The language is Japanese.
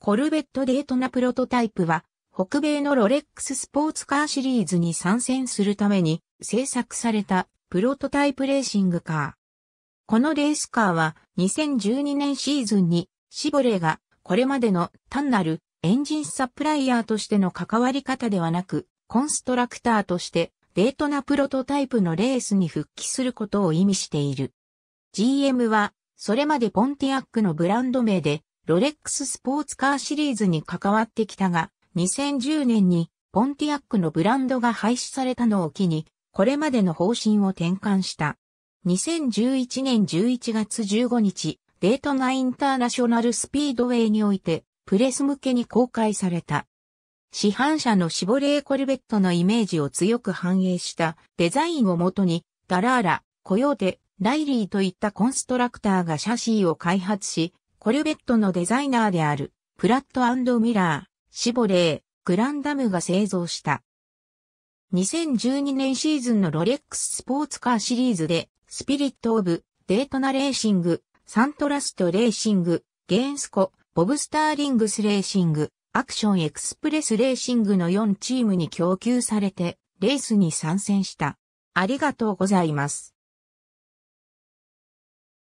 コルベットデートナプロトタイプは、北米のロレックススポーツカーシリーズに参戦するために制作されたプロトタイプレーシングカー。このレースカーは2012年シーズンにシボレーがこれまでの単なるエンジンサプライヤーとしての関わり方ではなくコンストラクターとしてデートナプロトタイプのレースに復帰することを意味している。GM はそれまでポンティアックのブランド名でロレックススポーツカーシリーズに関わってきたが、2010年にポンティアックのブランドが廃止されたのを機に、これまでの方針を転換した。2011年11月15日、デートナインターナショナルスピードウェイにおいて、プレス向けに公開された。市販車のシボレーコルベットのイメージを強く反映したデザインをもとに、ダラーラ、コヨーテ、ライリーといったコンストラクターがシャシーを開発し、コルベットのデザイナーである、プラットミラー、シボレー、グランダムが製造した。2012年シーズンのロレックススポーツカーシリーズで、スピリット・オブ、デートナ・レーシング、サントラスト・レーシング、ゲーンスコ、ボブスターリングス・レーシング、アクション・エクスプレス・レーシングの4チームに供給されて、レースに参戦した。ありがとうございます。